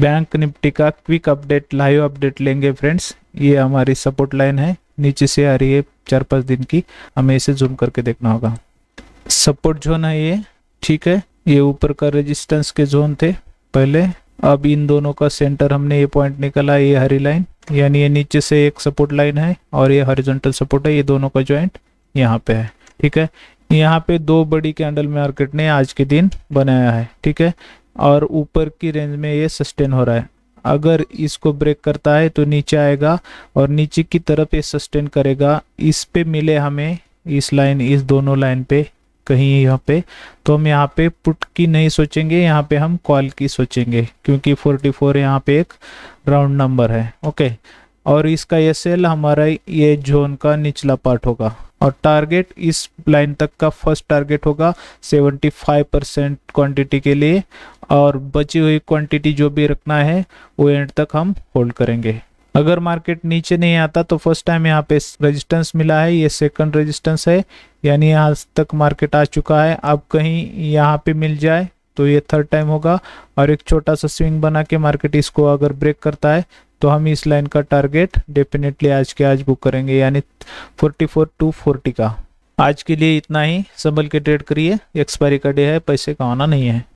bank Nifty का quick update live update लेंगे friends ये हमारी सपोर्ट लाइन है नीचे से आ रही है चार पाँच दिन की हमें इसे जूम करके देखना होगा सपोर्ट जोन है ये ठीक है ये ऊपर का रेजिस्टेंस के जोन थे पहले अब इन दोनों का सेंटर हमने ये पॉइंट निकाला ये हरी लाइन यानी ये नीचे से एक सपोर्ट लाइन है और ये हॉरिजॉन्टल सपोर्ट है ये दोनों का ज्वाइंट यहाँ पे है ठीक है यहाँ पे दो बड़ी कैंडल मार्केट ने आज के दिन बनाया है ठीक है और ऊपर की रेंज में ये सस्टेन हो रहा है अगर इसको ब्रेक करता है तो नीचे आएगा और नीचे की तरफ ये सस्टेन करेगा इस पे मिले हमें इस लाइन इस दोनों लाइन पे कहीं यहाँ पे तो हम यहाँ पे पुट की नहीं सोचेंगे यहाँ पे हम कॉल की सोचेंगे क्योंकि 44 फोर यहाँ पे एक राउंड नंबर है ओके और इसका ये सेल हमारा ये जोन का निचला पार्ट होगा और टारगेट इस लाइन तक का फर्स्ट टारगेट होगा 75 परसेंट क्वान्टिटी के लिए और बची हुई क्वांटिटी जो भी रखना है वो एंड तक हम होल्ड करेंगे अगर मार्केट नीचे नहीं आता तो फर्स्ट टाइम यहाँ पे रेजिस्टेंस मिला है ये सेकंड रेजिस्टेंस है यानी यहाँ तक मार्केट आ चुका है अब कहीं यहाँ पे मिल जाए तो ये थर्ड टाइम होगा और एक छोटा सा स्विंग बना के मार्केट इसको अगर ब्रेक करता है तो हम इस लाइन का टारगेट डेफिनेटली आज के आज बुक करेंगे यानी फोर्टी फोर टू फोर्टी का आज के लिए इतना ही संभल के ट्रेड करिए एक्सपायरी का डे है पैसे का आना नहीं है